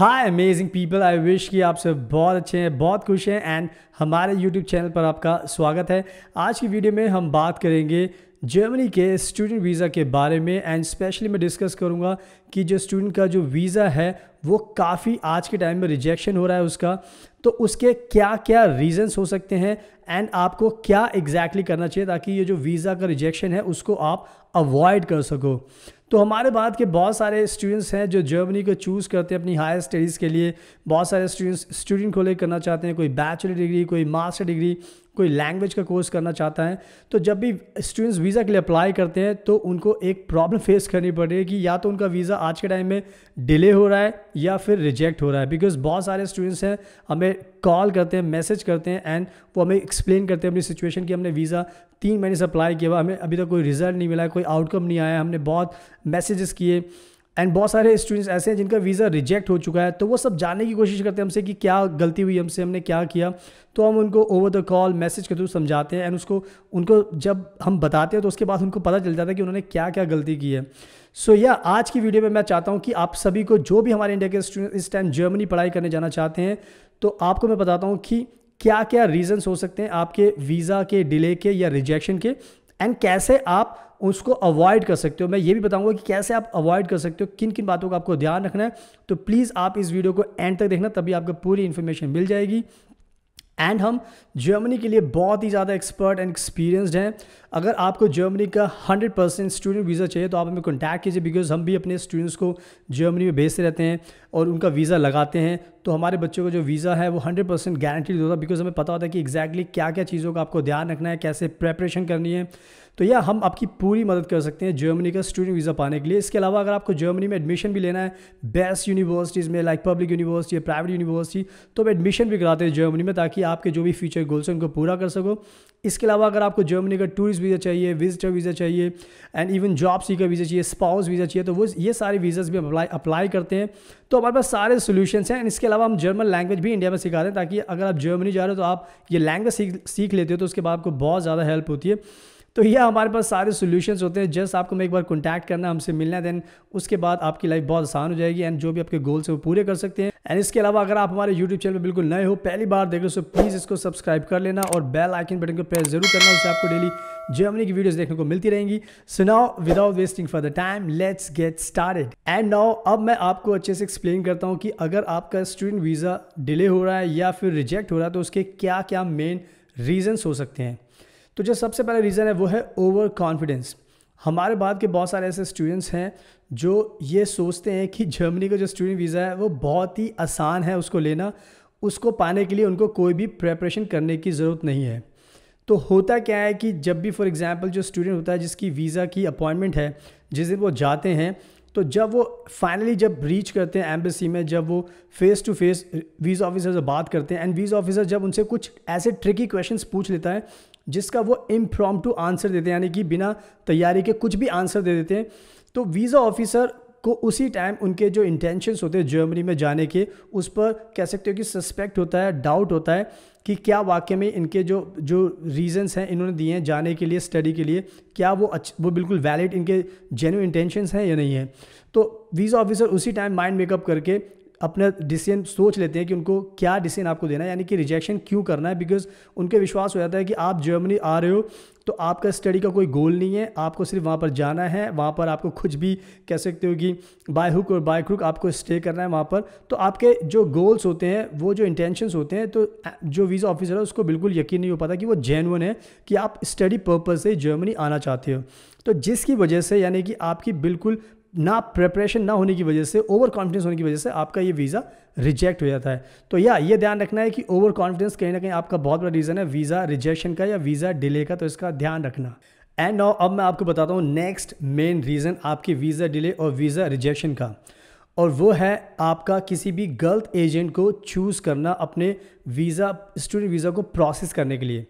hi amazing people I wish कि आप सब बहुत अच्छे हैं बहुत खुश हैं एंड हमारे यूट्यूब चैनल पर आपका स्वागत है आज की वीडियो में हम बात करेंगे जर्मनी के स्टूडेंट वीज़ा के बारे में एंड स्पेशली मैं डिस्कस करूँगा कि जो स्टूडेंट का जो वीज़ा है वो काफ़ी आज के टाइम में रिजेक्शन हो रहा है उसका तो उसके क्या क्या रीज़न्स हो सकते हैं एंड आपको क्या एग्जैक्टली exactly करना चाहिए ताकि ये जो वीज़ा का रिजेक्शन है उसको आप अवॉइड कर सको तो हमारे भारत के बहुत सारे स्टूडेंट्स हैं जो जर्मनी को चूज़ करते हैं अपनी हायर स्टडीज़ के लिए बहुत सारे स्टूडेंट्स स्टूडेंट को करना चाहते हैं कोई बैचलर डिग्री कोई मास्टर डिग्री कोई लैंग्वेज का कोर्स करना चाहता है तो जब भी स्टूडेंट्स वीज़ा के लिए अप्लाई करते हैं तो उनको एक प्रॉब्लम फेस करनी पड़ रही है कि या तो उनका वीज़ा आज के टाइम में डिले हो रहा है या फिर रिजेक्ट हो रहा है बिकॉज बहुत सारे स्टूडेंट्स हैं हमें कॉल करते हैं मैसेज करते हैं एंड वो हमें एक्सप्लेन करते हैं अपनी सिचुएशन कि हमने वीज़ा तीन महीने से अप्लाई किया हुआ हमें अभी तक तो कोई रिजल्ट नहीं मिला कोई आउटकम नहीं आया हमने बहुत मैसेजेस किए एंड बहुत सारे स्टूडेंट्स ऐसे हैं जिनका वीज़ा रिजेक्ट हो चुका है तो वो सब जानने की कोशिश करते हैं हमसे कि क्या गलती हुई हमसे हमने क्या किया तो हम उनको ओवर द कॉल मैसेज के थ्रू समझाते हैं एंड उसको उनको जब हम बताते हैं तो उसके बाद उनको पता चल जाता है कि उन्होंने क्या क्या गलती की है सो so, या yeah, आज की वीडियो में मैं चाहता हूँ कि आप सभी को जो भी हमारे इंडिया के स्टूडेंट इस टाइम जर्मनी पढ़ाई करने जाना चाहते हैं तो आपको मैं बताता हूँ कि क्या क्या रीजन्स हो सकते हैं आपके वीज़ा के डिले के या रिजेक्शन के एंड कैसे आप उसको अवॉइड कर सकते हो मैं ये भी बताऊंगा कि कैसे आप अवॉइड कर सकते हो किन किन बातों का आपको ध्यान रखना है तो प्लीज़ आप इस वीडियो को एंड तक देखना तभी आपको पूरी इन्फॉर्मेशन मिल जाएगी एंड हम जर्मनी के लिए बहुत ही ज़्यादा एक्सपर्ट एंड एक्सपीरियंसड हैं अगर आपको जर्मनी का 100 परसेंट स्टूडेंट वीज़ा चाहिए तो आप हमें कॉन्टैक्ट कीजिए बिकॉज हम भी अपने स्टूडेंट्स को जर्मनी में भेजते रहते हैं और उनका वीज़ा लगाते हैं तो हमारे बच्चों का जो वीज़ा है वो हंड्रेड परसेंट गारंटीड होता है बिकॉज हमें पता होता है कि एक्जैक्टली exactly क्या क्या चीज़ों का आपको ध्यान रखना है कैसे प्रेपरेशन करनी है तो यह हम आपकी पूरी मदद कर सकते हैं जर्मनी का स्टूडेंट वीज़ा पाने के लिए इसके अलावा अगर आपको जर्मनी में एडमिशन भी लेना है बेस्ट यूनिवर्सिटीज़ में लाइक पब्लिक यूनिवर्सिटी या प्राइवेट यूनिवर्सिटी तो हम एडमिशन भी कराते हैं जर्मनी में ताकि आपके जो भी फ्यूचर गोल्स हैं उनको पूरा कर सको इसके अलावा अगर आपको जर्मनी का टूरिस्ट वीज़ा चाहिए विजिटर वीज़ा चाहिए and even job seeker visa चाहिए स्पाउस वीज़ा चाहिए तो वो ये सारे वीज़ाज़ भी अप्लाई अप्लाई करते हैं तो हमारे पास सारे सोल्यूशन हैं एंड इसके अलावा हम जर्मन लैंग्वेज भी इंडिया में सिखा रहे हैं ताकि अगर आप जर्मनी जा रहे हो तो आप ये लैंग्वेज सीख लेते हो तो उसके बाद आपको बहुत ज़्यादा हेल्प होती है तो ये हमारे पास सारे सोल्यूशंस होते हैं जस्ट आपको मैं एक बार कॉन्टैक्ट करना हमसे मिलना देन उसके बाद आपकी लाइफ बहुत आसान हो जाएगी एंड जो भी आपके गोल्स हैं वो पूरे कर सकते हैं एंड इसके अलावा अगर आप हमारे यूट्यूब चैनल पर बिल्कुल नए हो पहली बार देख रहे हो प्लीज़ इसको सब्सक्राइब कर लेना और बेल आइकन बटन को प्रेस जरूर करना उससे आपको डेली जर्मनी की वीडियोस देखने को मिलती रहेंगी so now without wasting for the time let's get started and now अब मैं आपको अच्छे से एक्सप्लेन करता हूँ कि अगर आपका स्टूडेंट वीज़ा डिले हो रहा है या फिर रिजेक्ट हो रहा है तो उसके क्या क्या मेन रीजन्स हो सकते हैं तो जो सबसे पहला रीज़न है वो है ओवर कॉन्फिडेंस हमारे बाद के बहुत सारे ऐसे स्टूडेंट्स हैं जो ये सोचते हैं कि जर्मनी का जो स्टूडेंट वीज़ा है वो बहुत ही आसान है उसको लेना उसको पाने के लिए उनको कोई भी प्रेपरेशन करने की ज़रूरत नहीं है तो होता क्या है कि जब भी फॉर एग्ज़ाम्पल जो स्टूडेंट होता है जिसकी वीज़ा की अपॉइंटमेंट है जिस दिन वो जाते हैं तो जब वो फाइनली जब रीच करते हैं एम्बेसी में जब वो face to face visa officer से बात करते हैं एंड वीज़ा ऑफिसर जब उनसे कुछ ऐसे ट्रिकी क्वेश्चंस पूछ लेता है जिसका वो इम्प्रॉम टू आंसर देते हैं यानी कि बिना तैयारी के कुछ भी आंसर दे देते हैं तो वीज़ा ऑफिसर को उसी टाइम उनके जो इंटेंशंस होते हैं जर्मनी में जाने के उस पर कह सकते हो कि सस्पेक्ट होता है डाउट होता है कि क्या वाक्य में इनके जो जो रीजंस हैं इन्होंने दिए हैं जाने के लिए स्टडी के लिए क्या वो अच्छ वो बिल्कुल वैलिड इनके जेन्यू इंटेंशंस हैं या नहीं है तो वीज़ा ऑफिसर उसी टाइम माइंड मेकअप करके अपना डिसीजन सोच लेते हैं कि उनको क्या डिसीजन आपको देना है यानी कि रिजेक्शन क्यों करना है बिकॉज उनके विश्वास हो जाता है कि आप जर्मनी आ रहे हो तो आपका स्टडी का कोई गोल नहीं है आपको सिर्फ वहाँ पर जाना है वहाँ पर आपको कुछ भी कह सकते हो कि बाय हुक और बाय क्रुक आपको स्टे करना है वहाँ पर तो आपके जो गोल्स होते हैं वो जो इंटेंशंस होते हैं तो जो वीज़ा ऑफिसर है उसको बिल्कुल यकीन नहीं हो पाता कि वो जेनवन है कि आप स्टडी पर्पज़ से जर्मनी आना चाहते हो तो जिसकी वजह से यानी कि आपकी बिल्कुल ना प्रेपरेशन ना होने की वजह से ओवर कॉन्फिडेंस होने की वजह से आपका ये वीज़ा रिजेक्ट हो जाता है तो या ये ध्यान रखना है कि ओवर कॉन्फिडेंस कहीं ना कहीं आपका बहुत बड़ा रीज़न है वीज़ा रिजेक्शन का या वीज़ा डिले का तो इसका ध्यान रखना एंड नाउ अब मैं आपको बताता हूँ नेक्स्ट मेन रीज़न आपके वीज़ा डिले और वीज़ा रिजेक्शन का और वो है आपका किसी भी गलत एजेंट को चूज़ करना अपने वीज़ा स्टूडेंट वीज़ा को प्रोसेस करने के लिए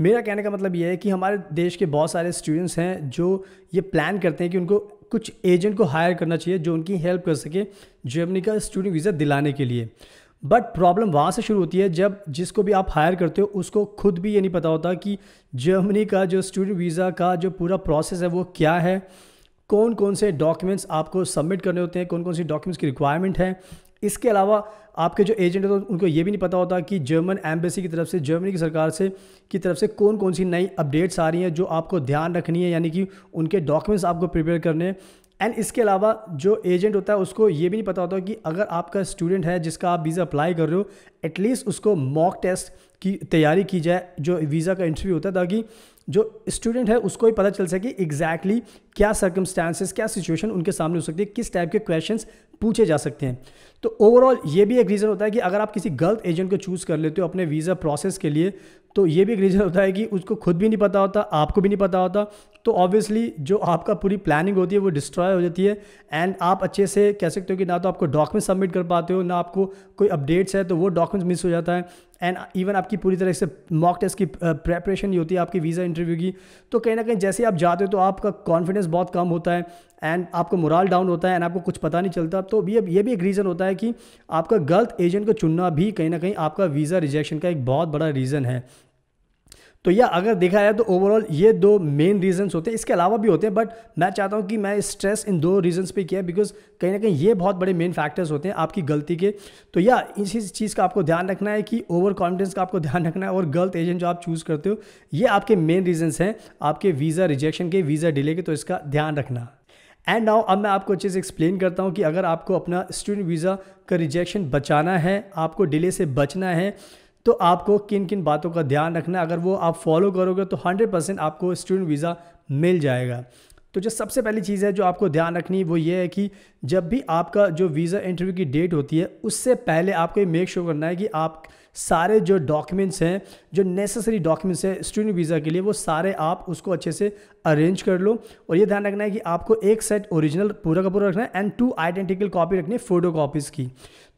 मेरा कहने का मतलब ये है कि हमारे देश के बहुत सारे स्टूडेंट्स हैं जो ये प्लान करते हैं कि उनको कुछ एजेंट को हायर करना चाहिए जो उनकी हेल्प कर सके जर्मनी का स्टूडेंट वीज़ा दिलाने के लिए बट प्रॉब्लम वहाँ से शुरू होती है जब जिसको भी आप हायर करते हो उसको खुद भी ये नहीं पता होता कि जर्मनी का जो स्टूडेंट वीज़ा का जो पूरा प्रोसेस है वो क्या है कौन कौन से डॉक्यूमेंट्स आपको सबमिट करने होते हैं कौन कौन सी डॉक्यूमेंट्स की रिक्वायरमेंट है इसके अलावा आपके जो एजेंट होते हैं उनको ये भी नहीं पता होता कि जर्मन एम्बेसी की तरफ से जर्मनी की सरकार से की तरफ से कौन कौन सी नई अपडेट्स आ रही हैं जो आपको ध्यान रखनी है यानी कि उनके डॉक्यूमेंट्स आपको प्रिपेयर करने हैं एंड इसके अलावा जो एजेंट होता है उसको ये भी नहीं पता होता कि अगर आपका स्टूडेंट है जिसका आप वीज़ा अप्लाई कर रहे हो एटलीस्ट उसको मॉक टेस्ट की तैयारी की जाए जो वीज़ा का इंटरव्यू होता है ताकि जो स्टूडेंट है उसको ही पता चल सके एग्जैक्टली exactly क्या सर्कमस्टांसिस क्या सिचुएशन उनके सामने हो सकती है किस टाइप के क्वेश्चन पूछे जा सकते हैं तो ओवरऑल ये भी एक रीज़न होता है कि अगर आप किसी गलत एजेंट को चूज़ कर लेते हो अपने वीज़ा प्रोसेस के लिए तो ये भी एक रीज़न होता है कि उसको खुद भी नहीं पता होता आपको भी नहीं पता होता तो ऑब्वियसली जो आपका पूरी प्लानिंग होती है वो डिस्ट्रॉय हो जाती है एंड आप अच्छे से कह सकते हो कि ना तो आपको डॉक्यूमेंट सबमिट कर पाते हो ना आपको कोई अपडेट्स है तो वो डॉक्यूमेंट्स मिस हो जाता है एंड इवन आपकी पूरी तरह से मॉक टेस्ट की प्रेपरेशन ही होती है आपकी वीज़ा इंटरव्यू की तो कहीं ना कहीं जैसे आप जाते हो तो आपका कॉन्फिडेंस बहुत कम होता है एंड आपको मोरल डाउन होता है एंड आपको कुछ पता नहीं चलता तो ये ये भी एक रीज़न होता है कि आपका गलत एजेंट को चुनना भी कहीं ना कहीं आपका वीज़ा रिजेक्शन का एक बहुत बड़ा रीज़न है तो यह अगर देखा जाए तो ओवरऑल ये दो मेन रीजंस होते हैं इसके अलावा भी होते हैं बट मैं चाहता हूँ कि मैं स्ट्रेस इन दो रीजंस पे किया बिकॉज कहीं ना कहीं ये बहुत बड़े मेन फैक्टर्स होते हैं आपकी गलती के तो या इसी चीज़ का आपको ध्यान रखना है कि ओवर कॉन्फिडेंस का आपको ध्यान रखना है और गलत एजेंट जो आप चूज़ करते हो ये आपके मेन रीजन्स हैं आपके वीज़ा रिजेक्शन के वीज़ा डिले के तो इसका ध्यान रखना एंड नाउ अब मैं आपको अच्छे से एक्सप्लेन करता हूँ कि अगर आपको अपना स्टूडेंट वीज़ा का रिजेक्शन बचाना है आपको डिले से बचना है तो आपको किन किन बातों का ध्यान रखना अगर वो आप फॉलो करोगे तो 100 परसेंट आपको स्टूडेंट वीज़ा मिल जाएगा तो जो सबसे पहली चीज़ है जो आपको ध्यान रखनी वो ये है कि जब भी आपका जो वीज़ा इंटरव्यू की डेट होती है उससे पहले आपको ये मेक श्योर करना है कि आप सारे जो डॉक्यूमेंट्स हैं जो नेसेसरी डॉक्यूमेंट्स हैं स्टूडेंट वीज़ा के लिए वो सारे आप उसको अच्छे से अरेंज कर लो और ये ध्यान रखना है कि आपको एक सेट ओरिजिनल पूरा का पूरा रखना है एंड टू आइडेंटिकल कॉपी रखनी है फोटो कॉपीज़ की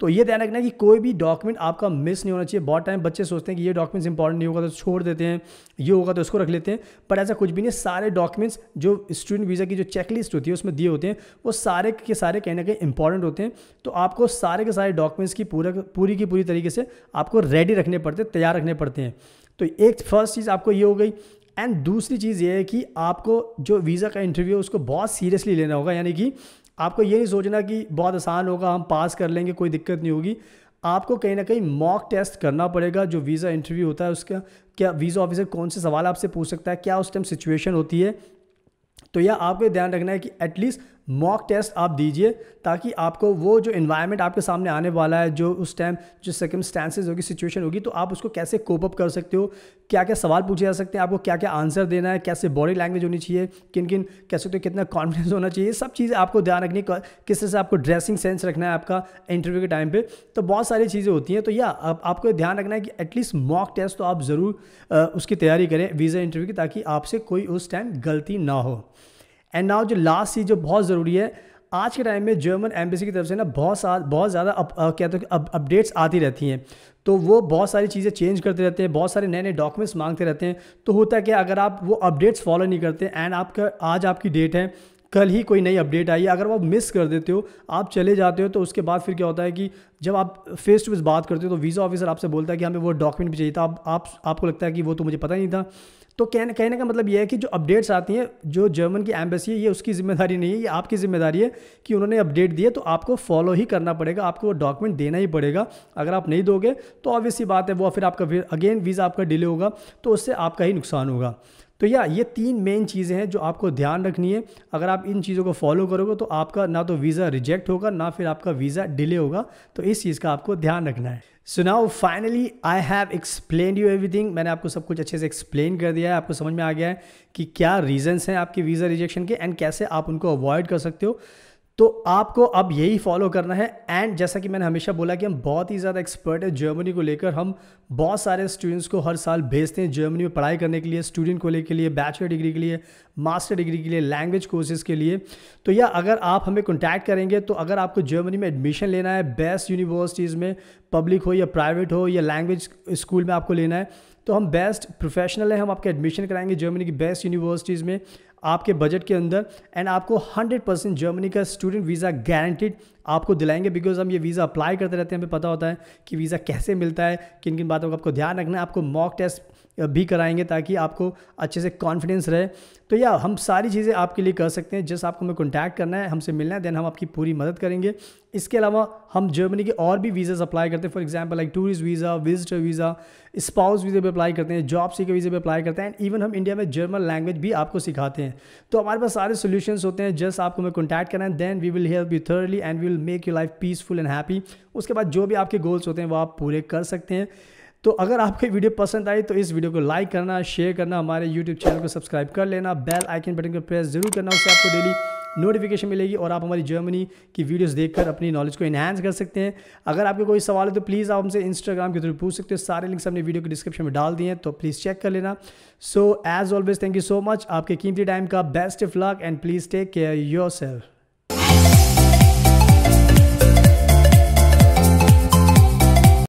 तो ये ध्यान रखना है कि कोई भी डॉक्यूमेंट आपका मिस नहीं होना चाहिए बहुत टाइम बच्चे सोचते हैं कि ये डॉक्यूमेंट्स इंपॉर्टेंट नहीं होगा तो छोड़ देते हैं ये होगा तो उसको रख लेते हैं पर ऐसा कुछ भी नहीं सारे डॉक्यूमेंट्स जो स्टूडेंट वीज़ा की जो चेकलिस्ट होती है उसमें दिए होते हैं वो सारे के सारे सारे कहीं ना कहीं इंपॉर्टेंट होते हैं तो आपको सारे के सारे डॉक्यूमेंट्स की पूरा पूरी की पूरी तरीके से आपको रेडी रखने पड़ते हैं तैयार रखने पड़ते हैं तो एक फर्स्ट चीज़ आपको ये हो गई एंड दूसरी चीज़ ये है कि आपको जो वीज़ा का इंटरव्यू है उसको बहुत सीरियसली लेना होगा यानी कि आपको ये नहीं सोचना कि बहुत आसान होगा हम पास कर लेंगे कोई दिक्कत नहीं होगी आपको कहीं ना कहीं मॉक टेस्ट करना पड़ेगा जो वीज़ा इंटरव्यू होता है उसका क्या वीज़ा ऑफिसर कौन से सवाल आपसे पूछ सकता है क्या उस टाइम सिचुएशन होती है तो यह आपको ध्यान रखना है कि एटलीस्ट मॉक टेस्ट आप दीजिए ताकि आपको वो जो इन्वायरमेंट आपके सामने आने वाला है जो उस टाइम जो सर्कमस्टांसेज होगी सिचुएशन होगी तो आप उसको कैसे कोप अप कर सकते हो क्या क्या सवाल पूछे जा सकते हैं आपको क्या क्या आंसर देना है कैसे बॉडी लैंग्वेज होनी चाहिए किन किन कैसे तो कितना कॉन्फिडेंस होना चाहिए सब चीज़ें आपको ध्यान रखनी किस तरह से आपको ड्रेसिंग सेंस रखना है आपका इंटरव्यू के टाइम पर तो बहुत सारी चीज़ें होती हैं तो या आप, आपको ध्यान रखना है कि एटलीस्ट मॉक टेस्ट तो आप ज़रूर उसकी तैयारी करें वीज़ा इंटरव्यू की ताकि आपसे कोई उस टाइम गलती ना हो एंड नाउ जो लास्ट चीज़ जो बहुत ज़रूरी है आज के टाइम में जर्मन एम्बेसी की तरफ से ना बहुत सा बहुत ज़्यादा अप, uh, क्या तो अप, अपडेट्स आती रहती हैं तो वो बहुत सारी चीज़ें चेंज करते रहते हैं बहुत सारे नए नए डॉक्यूमेंट्स मांगते रहते हैं तो होता है कि अगर आप वो अपडेट्स फॉलो नहीं करते एंड आपका आज आपकी डेट है कल ही कोई नई अपडेट आई है अगर वो मिस कर देते हो आप चले जाते हो तो उसके बाद फिर क्या होता है कि जब आप फेस टू फेस बात करते हो तो वीज़ा ऑफिसर आपसे बोलता है कि हमें वो डॉक्यूमेंट भी चाहिए था आप, आप आपको लगता है कि वो तो मुझे पता नहीं था तो कहने कहने का मतलब यह है कि जो अपडेट्स आती हैं जो जर्मन की एम्बेसी है ये उसकी जिम्मेदारी नहीं है ये आपकी जिम्मेदारी है कि उन्होंने अपडेट दिए तो आपको फॉलो ही करना पड़ेगा आपको वो डॉक्यूमेंट देना ही पड़ेगा अगर आप नहीं दोगे तो ऑब्वियसली बात है वो फिर आपका अगेन वीज़ा आपका डिले होगा तो उससे आपका ही नुकसान होगा तो या ये तीन मेन चीज़ें हैं जो आपको ध्यान रखनी है अगर आप इन चीज़ों को फॉलो करोगे तो आपका ना तो वीज़ा रिजेक्ट होगा ना फिर आपका वीज़ा डिले होगा तो इस चीज़ का आपको ध्यान रखना है so now finally I have explain you everything मैंने आपको सब कुछ अच्छे से एक्सप्लेन कर दिया है आपको समझ में आ गया है कि क्या रीज़न्स हैं आपके वीज़ा रिजेक्शन के एंड कैसे आप उनको अवॉइड कर सकते हो तो आपको अब यही फॉलो करना है एंड जैसा कि मैंने हमेशा बोला कि हम बहुत ही ज़्यादा एक्सपर्ट है जर्मनी को लेकर हम बहुत सारे स्टूडेंट्स को हर साल भेजते हैं जर्मनी में पढ़ाई करने के लिए स्टूडेंट को के लिए बैचलर डिग्री के लिए मास्टर डिग्री के लिए लैंग्वेज कोर्सेज के लिए तो या अगर आप हमें कॉन्टैक्ट करेंगे तो अगर आपको जर्मनी में एडमिशन लेना है बेस्ट यूनिवर्सिटीज़ में पब्लिक हो या प्राइवेट हो या लैंग्वेज स्कूल में आपको लेना है तो हम बेस्ट प्रोफेशनल हैं हम आपके एडमिशन कराएंगे जर्मनी की बेस्ट यूनिवर्सिटीज़ में आपके बजट के अंदर एंड आपको 100 परसेंट जर्मनी का स्टूडेंट वीज़ा गारंटेड आपको दिलाएंगे बिकॉज हम ये वीज़ा अप्लाई करते रहते हैं हमें पता होता है कि वीज़ा कैसे मिलता है किन किन बातों का आपको ध्यान रखना है आपको मॉक टेस्ट भी कराएंगे ताकि आपको अच्छे से कॉन्फिडेंस रहे तो या हम सारी चीज़ें आपके लिए कर सकते हैं जस्ट आपको हमें कॉन्टैक्ट करना है हमसे मिलना है देन हम आपकी पूरी मदद करेंगे इसके अलावा हम जर्मनी के और भी वीज़ाज अप्लाई करते हैं for example like tourist visa visitor visa spouse वीज़े पर अप्लाई करते हैं जॉब के वीज़े पर अप्लाई करते हैं एंड इवन हम इंडिया में जर्मन लैंग्वेज भी आपको सिखाते हैं तो हमारे पास सारे सोल्यूशन होते हैं जस्ट आपको हमें कॉन्टैक्ट करना है then we will help you thirdly and will will make you life peaceful and happy उसके बाद जो भी आपके गोल्स होते हैं वो आप पूरे कर सकते हैं तो अगर आपको वीडियो पसंद आई तो इस वीडियो को लाइक करना शेयर करना हमारे यूट्यूब चैनल को सब्सक्राइब कर लेना बेल आइकन बटन को प्रेस जरूर करना उससे आपको डेली नोटिफिकेशन मिलेगी और आप हमारी जर्मनी की वीडियोस देखकर अपनी नॉलेज को इन्हांस कर सकते हैं अगर आपके कोई सवाल है तो प्लीज़ आप हमसे इंस्टाग्राम के थ्रू पूछ सकते हैं सारे लिंक्स हमने वीडियो के डिस्क्रिप्शन में डाल दिए हैं तो प्लीज़ चेक कर लेना so as always thank you so much आपके कीमती टाइम का best of luck and please take care your self